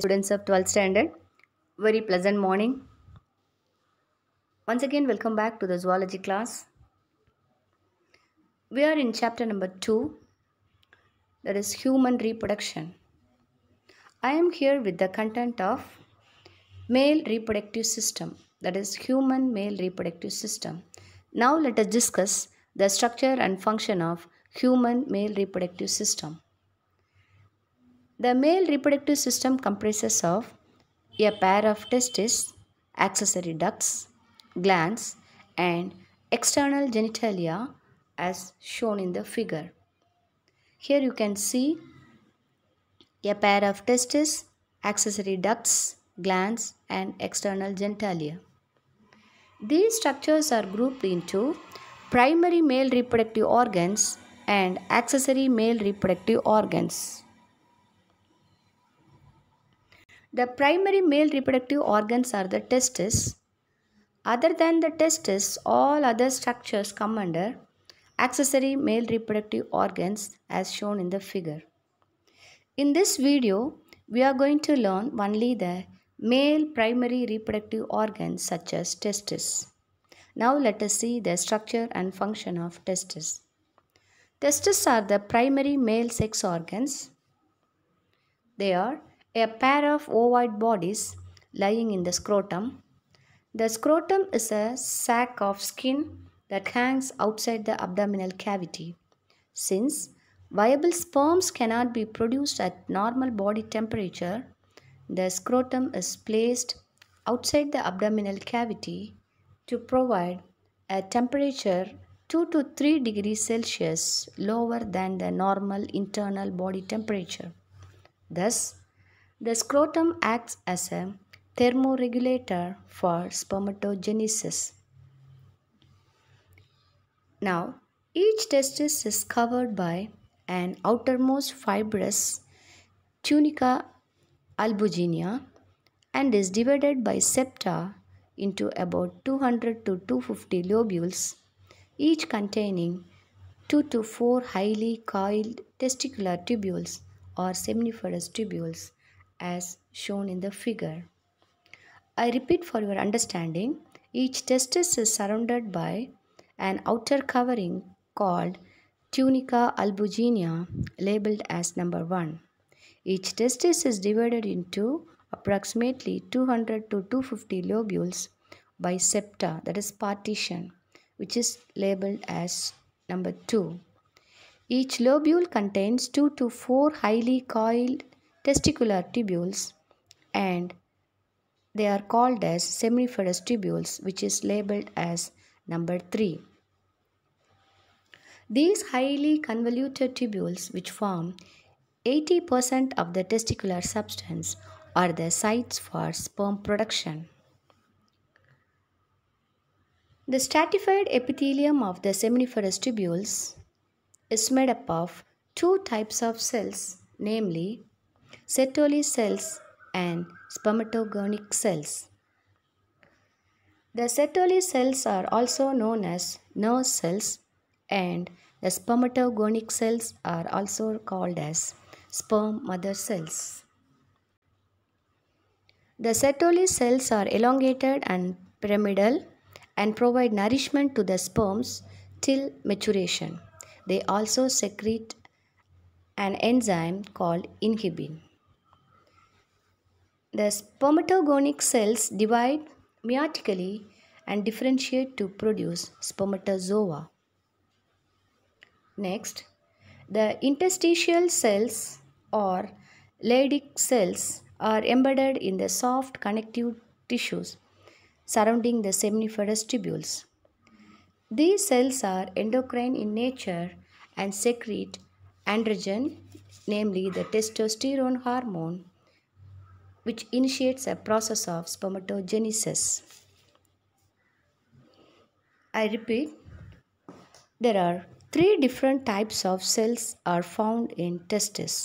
students of 12th standard. Very pleasant morning. Once again, welcome back to the zoology class. We are in chapter number 2, that is human reproduction. I am here with the content of male reproductive system, that is human male reproductive system. Now let us discuss the structure and function of human male reproductive system. The male reproductive system comprises of a pair of testes, accessory ducts, glands and external genitalia as shown in the figure. Here you can see a pair of testes, accessory ducts, glands and external genitalia. These structures are grouped into primary male reproductive organs and accessory male reproductive organs. The primary male reproductive organs are the testes. Other than the testes, all other structures come under accessory male reproductive organs as shown in the figure. In this video, we are going to learn only the male primary reproductive organs such as testes. Now let us see the structure and function of testes. Testes are the primary male sex organs. They are a pair of ovoid bodies lying in the scrotum. The scrotum is a sac of skin that hangs outside the abdominal cavity. Since viable sperms cannot be produced at normal body temperature, the scrotum is placed outside the abdominal cavity to provide a temperature 2 to 3 degrees Celsius lower than the normal internal body temperature. Thus, the scrotum acts as a thermoregulator for spermatogenesis. Now, each testis is covered by an outermost fibrous tunica albuginea and is divided by septa into about 200 to 250 lobules, each containing 2 to 4 highly coiled testicular tubules or seminiferous tubules as shown in the figure. I repeat for your understanding, each testis is surrounded by an outer covering called tunica albuginea labeled as number 1. Each testis is divided into approximately 200 to 250 lobules by septa that is partition which is labeled as number 2. Each lobule contains 2 to 4 highly coiled testicular tubules and they are called as seminiferous tubules which is labeled as number 3. These highly convoluted tubules which form 80% of the testicular substance are the sites for sperm production. The stratified epithelium of the seminiferous tubules is made up of two types of cells namely Sertoli cells and spermatogonic cells. The Sertoli cells are also known as nerve cells and the spermatogonic cells are also called as sperm mother cells. The Sertoli cells are elongated and pyramidal and provide nourishment to the sperms till maturation. They also secrete an enzyme called inhibin. The spermatogonic cells divide meiotically and differentiate to produce spermatozoa. Next, the interstitial cells or Leydig cells are embedded in the soft connective tissues surrounding the seminiferous tubules. These cells are endocrine in nature and secrete androgen, namely the testosterone hormone, which initiates a process of spermatogenesis. I repeat, there are three different types of cells are found in testes.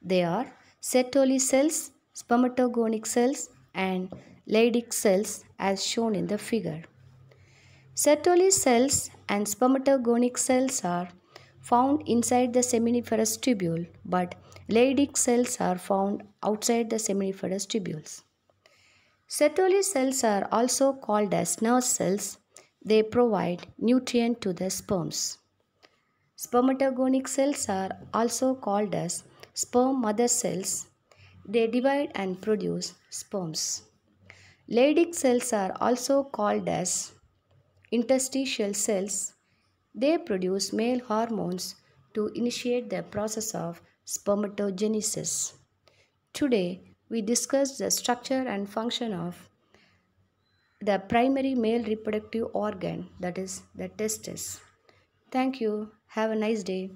They are Sertoli cells, spermatogonic cells and Leydig cells as shown in the figure. Sertoli cells and spermatogonic cells are found inside the seminiferous tubule but Leydig cells are found outside the seminiferous tubules. Sertoli cells are also called as nerve cells. They provide nutrient to the sperms. Spermatogonic cells are also called as sperm mother cells. They divide and produce sperms. Leydig cells are also called as interstitial cells. They produce male hormones to initiate the process of spermatogenesis. Today, we discuss the structure and function of the primary male reproductive organ, that is, the testes. Thank you. Have a nice day.